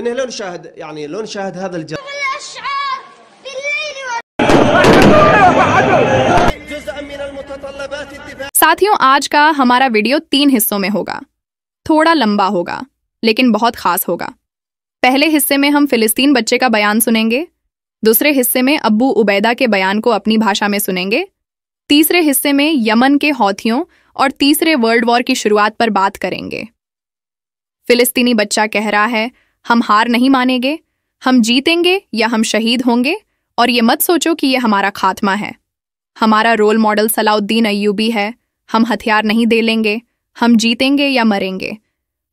انه لو نشاهد يعني لو نشاهد هذا الجزء الاشعار جزء من المتطلبات الدفاع साथियों आज का हमारा वीडियो तीन हिस्सों में होगा थोड़ा लंबा होगा लेकिन बहुत खास होगा पहले हिस्से में हम फिलिस्तीन बच्चे का बयान सुनेंगे दूसरे हिस्से में अब्बू उबैदा के बयान को अपनी भाषा में सुनेंगे तीसरे हिस्से में यमन के हौथियों और तीसरे वर्ल्ड वॉर की शुरुआत पर बात करेंगे फिलिस्तीनी बच्चा कह रहा है हम हार नहीं मानेंगे हम जीतेंगे या हम शहीद होंगे और ये मत सोचो कि ये हमारा खात्मा है हमारा रोल मॉडल सलाउद्दीन अयूबी है हम हथियार नहीं दे लेंगे हम जीतेंगे या मरेंगे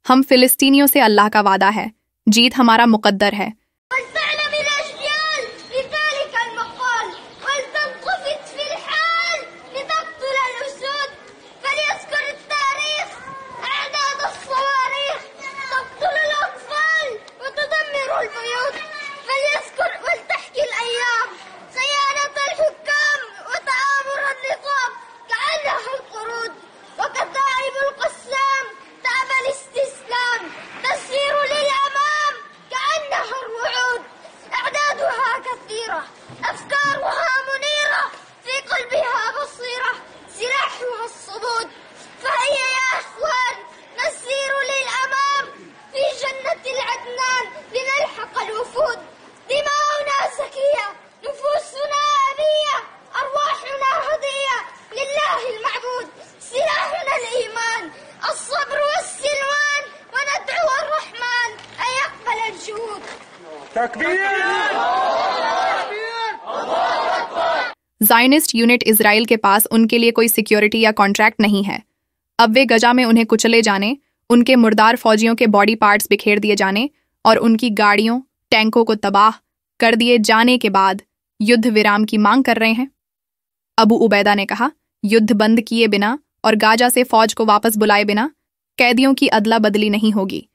हम फिलिस्तीनियों से अल्लाह का वादा है जीत हमारा मुकद्दर है जायनिस्ट यूनिट इसराइल के पास उनके लिए कोई सिक्योरिटी या कॉन्ट्रैक्ट नहीं है अब वे गजा में उन्हें कुचले जाने उनके मुर्दार फौजियों के बॉडी पार्ट्स बिखेर दिए जाने और उनकी गाड़ियों टैंकों को तबाह कर दिए जाने के बाद युद्ध विराम की मांग कर रहे हैं अबू उबैदा ने कहा युद्ध बंद किए बिना और गाजा से फौज को वापस बुलाए बिना कैदियों की अदला बदली नहीं होगी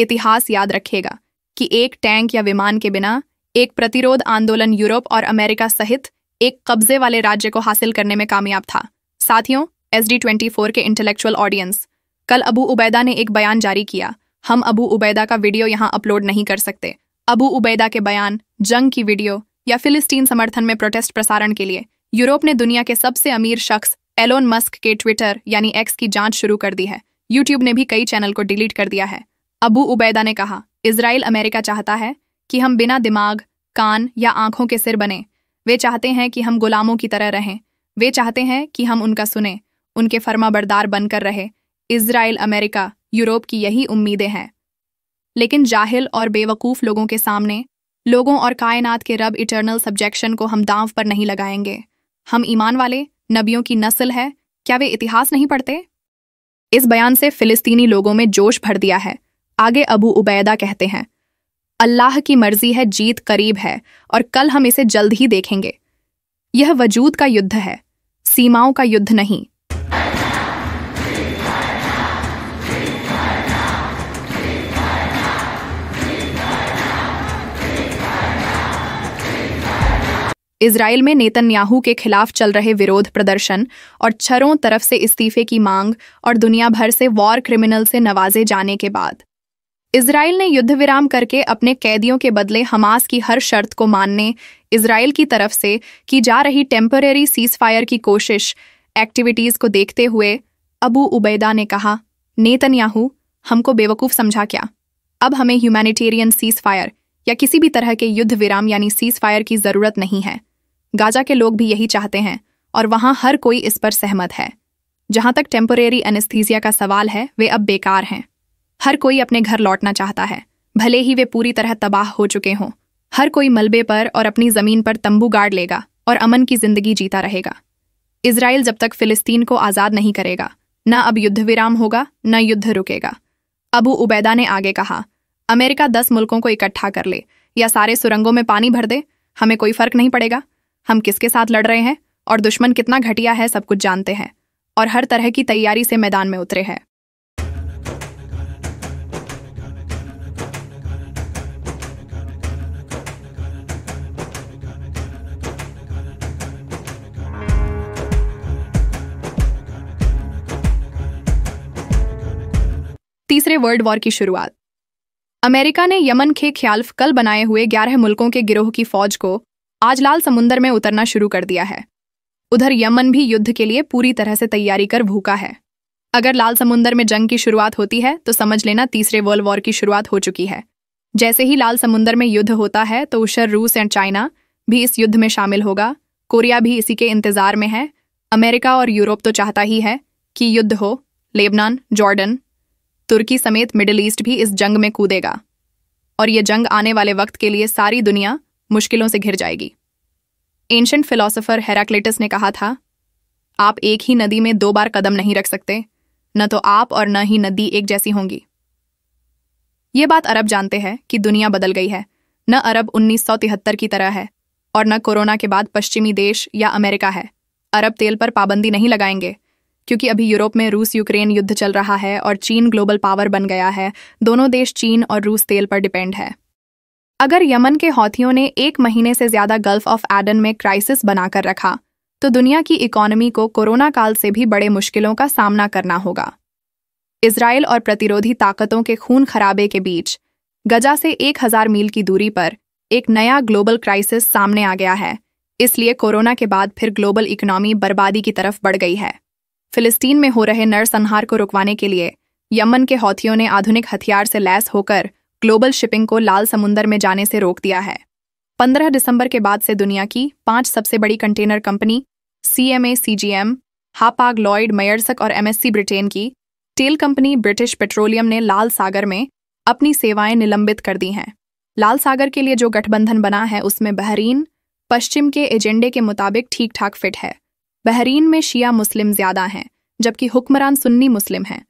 इतिहास याद रखेगा कि एक टैंक या विमान के बिना एक प्रतिरोध आंदोलन यूरोप और अमेरिका सहित एक कब्जे वाले राज्य को हासिल करने में कामयाब था साथियों एस डी ट्वेंटी फोर के इंटेलेक्चुअल ऑडियंस कल अबू उबैदा ने एक बयान जारी किया हम अबू उबैदा का वीडियो यहाँ अपलोड नहीं कर सकते अबू उबैदा के बयान जंग की वीडियो या फिलिस्तीन समर्थन में प्रोटेस्ट प्रसारण के लिए यूरोप ने दुनिया के सबसे अमीर शख्स एलोन मस्क के ट्विटर यानी एक्स की जांच शुरू कर दी है यूट्यूब ने भी कई चैनल को डिलीट कर दिया है अबू उबैदा ने कहा इसराइल अमेरिका चाहता है कि हम बिना दिमाग कान या आंखों के सिर बने वे चाहते हैं कि हम गुलामों की तरह रहें वे चाहते हैं कि हम उनका सुने उनके फर्मा बरदार बनकर रहे इसराइल अमेरिका यूरोप की यही उम्मीदें हैं लेकिन जाहिल और बेवकूफ़ लोगों के सामने लोगों और कायनात के रब इटर्नल सब्जेक्शन को हम दांव पर नहीं लगाएंगे हम ईमान वाले नबियों की नस्ल है क्या वे इतिहास नहीं पढ़ते इस बयान से फिलिस्तीनी लोगों में जोश भर दिया है आगे अबू उबैदा कहते हैं अल्लाह की मर्जी है जीत करीब है और कल हम इसे जल्द ही देखेंगे यह वजूद का युद्ध है सीमाओं का युद्ध नहीं इसराइल में नेतन्याहू के खिलाफ चल रहे विरोध प्रदर्शन और छरों तरफ से इस्तीफे की मांग और दुनिया भर से वॉर क्रिमिनल से नवाजे जाने के बाद इसराइल ने युद्ध विराम करके अपने कैदियों के बदले हमास की हर शर्त को मानने इसराइल की तरफ से की जा रही टेम्परेरी सीज फायर की कोशिश एक्टिविटीज़ को देखते हुए अबू उबैदा ने कहा नेतन्याहू हमको बेवकूफ़ समझा क्या अब हमें ह्यूमैनिटेरियन सीज फायर या किसी भी तरह के युद्ध विराम यानी सीज फायर की ज़रूरत नहीं है गाजा के लोग भी यही चाहते हैं और वहां हर कोई इस पर सहमत है जहां तक टेम्पोरेरी एनेस्थीजिया का सवाल है वे अब बेकार हैं हर कोई अपने घर लौटना चाहता है भले ही वे पूरी तरह तबाह हो चुके हों हर कोई मलबे पर और अपनी ज़मीन पर तंबू गाड़ लेगा और अमन की जिंदगी जीता रहेगा इसराइल जब तक फिलिस्तीन को आज़ाद नहीं करेगा न अब युद्ध विराम होगा न युद्ध रुकेगा अबू उबैदा ने आगे कहा अमेरिका दस मुल्कों को इकट्ठा कर ले या सारे सुरंगों में पानी भर दे हमें कोई फर्क नहीं पड़ेगा हम किसके साथ लड़ रहे हैं और दुश्मन कितना घटिया है सब कुछ जानते हैं और हर तरह की तैयारी से मैदान में उतरे हैं दूसरे वर्ल्ड वॉर की शुरुआत अमेरिका ने यमन के ख्याल्फ कल बनाए हुए ग्यारह मुल्कों के गिरोह की फौज को आज लाल समुंदर में उतरना शुरू कर दिया है उधर यमन भी युद्ध के लिए पूरी तरह से तैयारी कर भूखा है अगर लाल समुंदर में जंग की शुरुआत होती है तो समझ लेना तीसरे वर्ल्ड वॉर की शुरुआत हो चुकी है जैसे ही लाल समुंदर में युद्ध होता है तो उशर रूस एंड चाइना भी इस युद्ध में शामिल होगा कोरिया भी इसी के इंतजार में है अमेरिका और यूरोप तो चाहता ही है कि युद्ध हो लेबनान जॉर्डन तुर्की समेत मिडिल ईस्ट भी इस जंग में कूदेगा और यह जंग आने वाले वक्त के लिए सारी दुनिया मुश्किलों से घिर जाएगी एंशंट फिलोसोफर हेराक्लेटस ने कहा था आप एक ही नदी में दो बार कदम नहीं रख सकते न तो आप और न ही नदी एक जैसी होंगी ये बात अरब जानते हैं कि दुनिया बदल गई है न अरब उन्नीस की तरह है और न कोरोना के बाद पश्चिमी देश या अमेरिका है अरब तेल पर पाबंदी नहीं लगाएंगे क्योंकि अभी यूरोप में रूस यूक्रेन युद्ध चल रहा है और चीन ग्लोबल पावर बन गया है दोनों देश चीन और रूस तेल पर डिपेंड है अगर यमन के हौथियों ने एक महीने से ज्यादा गल्फ ऑफ एडन में क्राइसिस बनाकर रखा तो दुनिया की इकोनॉमी को कोरोना काल से भी बड़े मुश्किलों का सामना करना होगा इसराइल और प्रतिरोधी ताकतों के खून खराबे के बीच गजा से एक हजार मील की दूरी पर एक नया ग्लोबल क्राइसिस सामने आ गया है इसलिए कोरोना के बाद फिर ग्लोबल इकोनॉमी बर्बादी की तरफ बढ़ गई है फिलिस्तीन में हो रहे नरसंहार को रुकवाने के लिए यमन के हौथियों ने आधुनिक हथियार से लैस होकर ग्लोबल शिपिंग को लाल समुंदर में जाने से रोक दिया है 15 दिसंबर के बाद से दुनिया की पांच सबसे बड़ी container company C M A C G M Hapag Lloyd Maersk और एमएससी ब्रिटेन की तेल कंपनी ब्रिटिश पेट्रोलियम ने लाल सागर में अपनी सेवाएं निलंबित कर दी हैं लाल सागर के लिए जो गठबंधन बना है उसमें बहरीन पश्चिम के एजेंडे के मुताबिक ठीक ठाक फिट है बहरीन में शिया मुस्लिम ज्यादा हैं जबकि हुक्मरान सुन्नी मुस्लिम हैं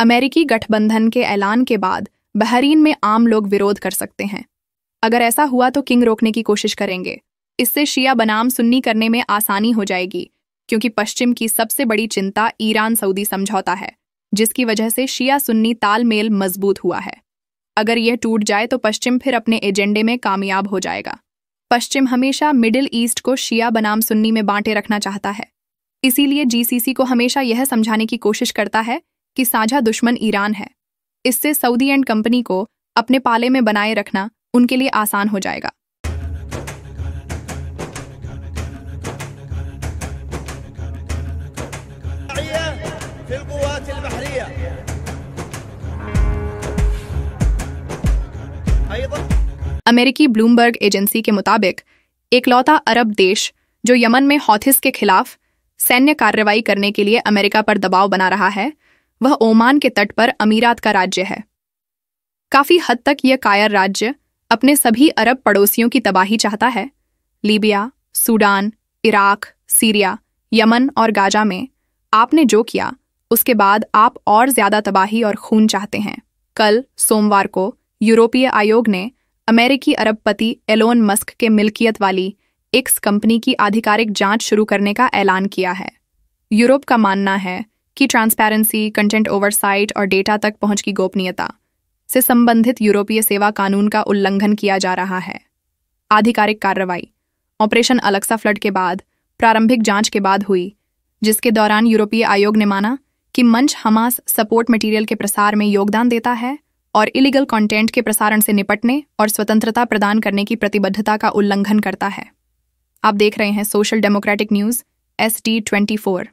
अमेरिकी गठबंधन के ऐलान के बाद बहरीन में आम लोग विरोध कर सकते हैं अगर ऐसा हुआ तो किंग रोकने की कोशिश करेंगे इससे शिया बनाम सुन्नी करने में आसानी हो जाएगी क्योंकि पश्चिम की सबसे बड़ी चिंता ईरान सऊदी समझौता है जिसकी वजह से शिया सुन्नी तालमेल मजबूत हुआ है अगर यह टूट जाए तो पश्चिम फिर अपने एजेंडे में कामयाब हो जाएगा पश्चिम हमेशा मिडिल ईस्ट को शिया बनाम सुन्नी में बांटे रखना चाहता है इसीलिए जीसीसी को हमेशा यह समझाने की कोशिश करता है कि साझा दुश्मन ईरान है इससे सऊदी एंड कंपनी को अपने पाले में बनाए रखना उनके लिए आसान हो जाएगा अमेरिकी ब्लूमबर्ग एजेंसी के मुताबिक एकलौता अरब देश जो यमन में हॉथिस के खिलाफ सैन्य कार्रवाई करने के लिए अमेरिका पर दबाव बना रहा है वह ओमान के तट पर अमीरात का राज्य है काफी हद तक यह कायर राज्य अपने सभी अरब पड़ोसियों की तबाही चाहता है Libya Sudan Iraq Syria Yemen और गाजा में आपने जो किया उसके बाद आप और ज्यादा तबाही और खून चाहते हैं कल सोमवार को यूरोपीय आयोग ने अमेरिकी अरबपति एलोन मस्क के मिल्कियत वाली एक्स कंपनी की आधिकारिक जांच शुरू करने का ऐलान किया है यूरोप का मानना है कि ट्रांसपेरेंसी कंटेंट ओवरसाइट और डेटा तक पहुंच की गोपनीयता से संबंधित यूरोपीय सेवा कानून का उल्लंघन किया जा रहा है आधिकारिक कार्रवाई ऑपरेशन अलक्सा फ्लड के बाद प्रारंभिक जांच के बाद हुई जिसके दौरान यूरोपीय आयोग ने माना कि मंच हमास सपोर्ट मटेरियल के प्रसार में योगदान देता है और इलीगल कंटेंट के प्रसारण से निपटने और स्वतंत्रता प्रदान करने की प्रतिबद्धता का उल्लंघन करता है आप देख रहे हैं social democratic news S T twenty four